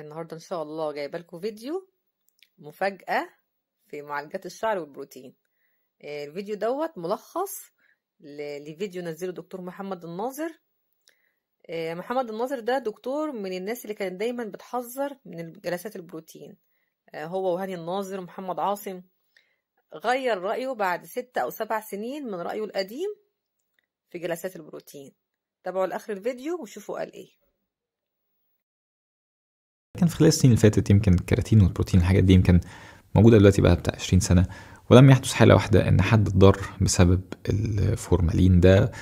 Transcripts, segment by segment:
النهاردة إن شاء الله جايبة لكم فيديو مفاجأة في معالجات الشعر والبروتين آه، الفيديو دوت ملخص لفيديو نزله دكتور محمد الناظر آه، محمد الناظر ده دكتور من الناس اللي كانت دايما بتحذر من جلسات البروتين آه، هو وهاني الناظر ومحمد عاصم غير رأيه بعد ستة أو سبع سنين من رأيه القديم في جلسات البروتين تابعوا لآخر الفيديو وشوفوا قال إيه كان في خلال السنين اللي فاتت يمكن الكراتين والبروتين الحاجات دي يمكن موجوده دلوقتي بقى بتاع 20 سنه ولم يحدث حاله واحده ان حد اتضر بسبب الفورمالين ده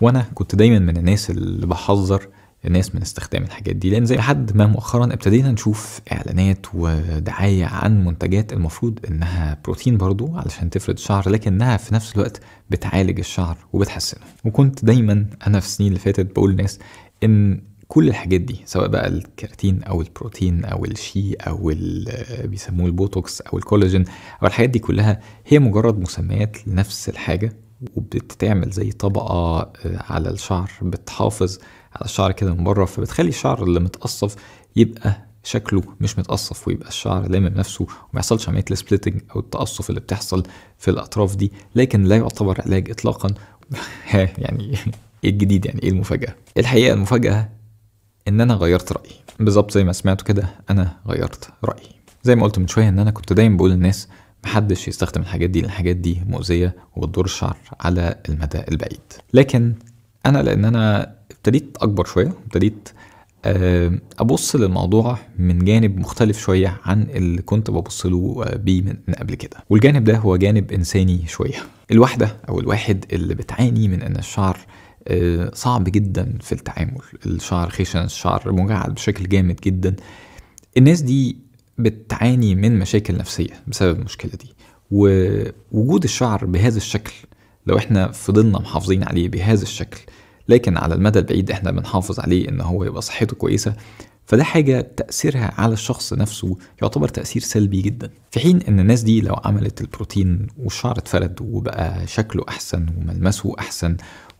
وانا كنت دايما من الناس اللي بحذر الناس من استخدام الحاجات دي لان زي حد ما مؤخرا ابتدينا نشوف اعلانات ودعايه عن منتجات المفروض انها بروتين برضو علشان تفرد الشعر لكنها في نفس الوقت بتعالج الشعر وبتحسنه وكنت دايما انا في السنين اللي فاتت بقول للناس ان كل الحاجات دي سواء بقى الكراتين او البروتين او الشي او آه، بيسموه البوتوكس او الكولاجين او الحاجات دي كلها هي مجرد مسميات لنفس الحاجه وبتتعمل زي طبقه آه، على الشعر بتحافظ على الشعر كده من بره فبتخلي الشعر اللي متقصف يبقى شكله مش متقصف ويبقى الشعر لامم نفسه وما يحصلش عمليه السبليتنج او التقصف اللي بتحصل في الاطراف دي لكن لا يعتبر علاج اطلاقا يعني ايه الجديد يعني ايه المفاجاه الحقيقه المفاجاه ان انا غيرت رايي بالظبط زي ما سمعتوا كده انا غيرت رايي زي ما قلت من شويه ان انا كنت دايما بقول للناس محدش يستخدم الحاجات دي الحاجات دي مؤذيه وبتضر الشعر على المدى البعيد لكن انا لان انا ابتديت اكبر شويه ابتديت آه، ابص للموضوع من جانب مختلف شويه عن اللي كنت ببص له آه، بيه من قبل كده والجانب ده هو جانب انساني شويه الواحده او الواحد اللي بتعاني من ان الشعر آه، صعب جدا في التعامل الشعر خشن الشعر مجعد بشكل جامد جدا الناس دي بتعاني من مشاكل نفسية بسبب المشكلة دي ووجود الشعر بهذا الشكل لو احنا فضلنا محافظين عليه بهذا الشكل لكن على المدى البعيد احنا بنحافظ عليه ان هو يبقى صحته كويسة فده حاجة تأثيرها على الشخص نفسه يعتبر تأثير سلبي جدا في حين ان الناس دي لو عملت البروتين والشعر اتفرد وبقى شكله احسن وملمسه احسن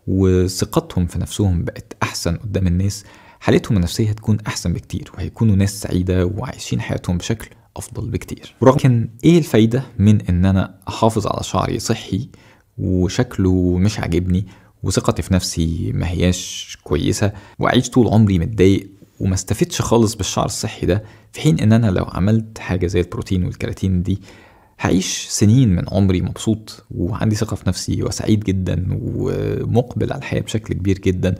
وثقتهم في نفسهم بقت أحسن قدام الناس حالتهم النفسية هتكون أحسن بكتير وهيكونوا ناس سعيدة وعايشين حياتهم بشكل أفضل بكتير ولكن إيه الفايدة من إن أنا أحافظ على شعري صحي وشكله مش عاجبني وثقتي في نفسي ما هياش كويسة وأعيش طول عمري متضايق وما استفدش خالص بالشعر الصحي ده في حين ان انا لو عملت حاجه زي البروتين والكراتين دي هعيش سنين من عمري مبسوط وعندي ثقة في نفسي وسعيد جدا ومقبل على الحياة بشكل كبير جدا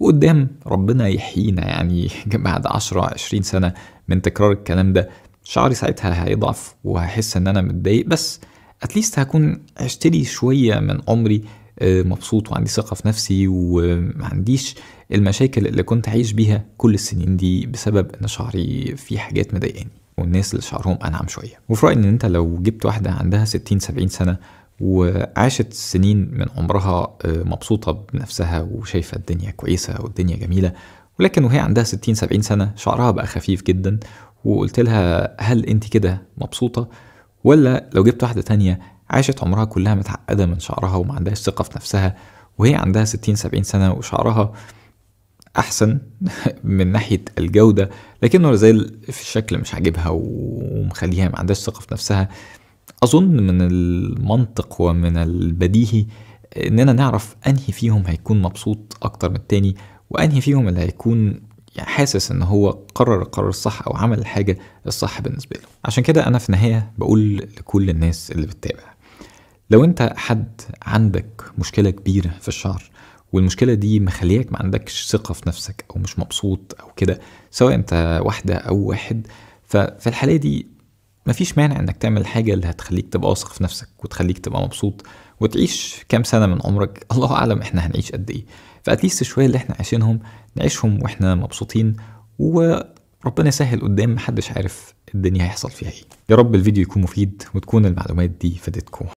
وقدام ربنا يحيينا يعني بعد عشرة عشرين سنة من تكرار الكلام ده شعري ساعتها هيضعف وهحس ان انا متضايق بس اتليست هكون عشت لي شوية من عمري آه، مبسوط وعندي ثقة في نفسي ومعنديش المشاكل اللي كنت عايش بيها كل السنين دي بسبب ان شعري فيه حاجات مضايقاني والناس اللي شعرهم أنعم شوية وفي رأيي إن أنت لو جبت واحدة عندها 60 70 سنة وعاشت سنين من عمرها آه، مبسوطة بنفسها وشايفة الدنيا كويسة والدنيا جميلة ولكن وهي عندها 60 70 سنة شعرها بقى خفيف جدا وقلت لها هل أنت كده مبسوطة ولا لو جبت واحدة تانية عاشت عمرها كلها متعقدة من شعرها وما عندهاش ثقة في نفسها وهي عندها 60 70 سنة وشعرها احسن من ناحيه الجوده لكنه لازال في الشكل مش عاجبها ومخليها ما عندهاش ثقه في نفسها اظن من المنطق ومن البديهي اننا نعرف انهي فيهم هيكون مبسوط اكتر من التاني وانهي فيهم اللي هيكون يعني حاسس ان هو قرر القرار الصح او عمل الحاجه الصح بالنسبه له عشان كده انا في النهايه بقول لكل الناس اللي بتتابع لو انت حد عندك مشكله كبيره في الشعر والمشكله دي مخلياك ما عندكش ثقه في نفسك او مش مبسوط او كده سواء انت واحده او واحد ففي الحاله دي مفيش مانع انك تعمل الحاجه اللي هتخليك تبقى واثق في نفسك وتخليك تبقى مبسوط وتعيش كام سنه من عمرك الله اعلم احنا هنعيش قد ايه فاتليست شويه اللي احنا عايشينهم نعيشهم واحنا مبسوطين وربنا يسهل قدام محدش عارف الدنيا هيحصل فيها ايه يا رب الفيديو يكون مفيد وتكون المعلومات دي فادتكم